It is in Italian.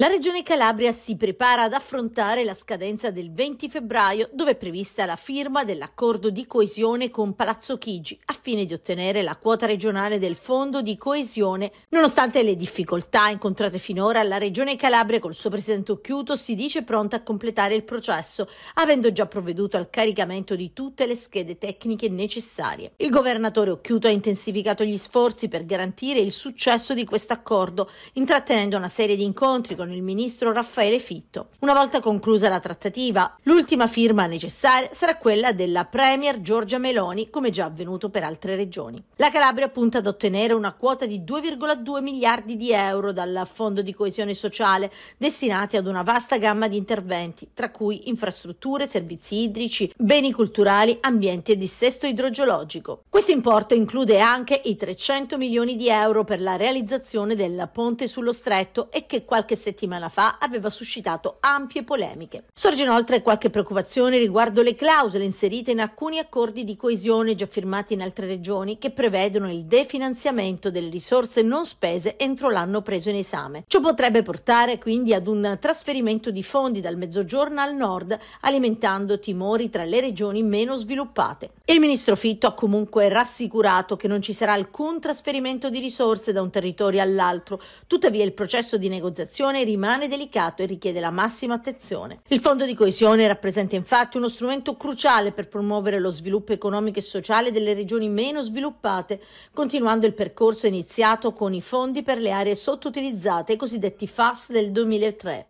La Regione Calabria si prepara ad affrontare la scadenza del 20 febbraio, dove è prevista la firma dell'accordo di coesione con Palazzo Chigi a fine di ottenere la quota regionale del fondo di coesione. Nonostante le difficoltà incontrate finora, la Regione Calabria col suo presidente Occhiuto si dice pronta a completare il processo, avendo già provveduto al caricamento di tutte le schede tecniche necessarie. Il governatore Occhiuto ha intensificato gli sforzi per garantire il successo di questo accordo, intrattenendo una serie di incontri con con il ministro Raffaele Fitto. Una volta conclusa la trattativa, l'ultima firma necessaria sarà quella della Premier Giorgia Meloni, come già avvenuto per altre regioni. La Calabria punta ad ottenere una quota di 2,2 miliardi di euro dal Fondo di coesione sociale, destinati ad una vasta gamma di interventi, tra cui infrastrutture, servizi idrici, beni culturali, ambienti e dissesto idrogeologico. Questo importo include anche i 300 milioni di euro per la realizzazione del ponte sullo stretto e che qualche settimana settimana fa aveva suscitato ampie polemiche. Sorge inoltre qualche preoccupazione riguardo le clausole inserite in alcuni accordi di coesione già firmati in altre regioni che prevedono il definanziamento delle risorse non spese entro l'anno preso in esame. Ciò potrebbe portare quindi ad un trasferimento di fondi dal mezzogiorno al nord, alimentando timori tra le regioni meno sviluppate. Il ministro Fitto ha comunque rassicurato che non ci sarà alcun trasferimento di risorse da un territorio all'altro, tuttavia il processo di negoziazione italiane rimane delicato e richiede la massima attenzione. Il Fondo di coesione rappresenta infatti uno strumento cruciale per promuovere lo sviluppo economico e sociale delle regioni meno sviluppate, continuando il percorso iniziato con i fondi per le aree sottoutilizzate, i cosiddetti FAS del 2003.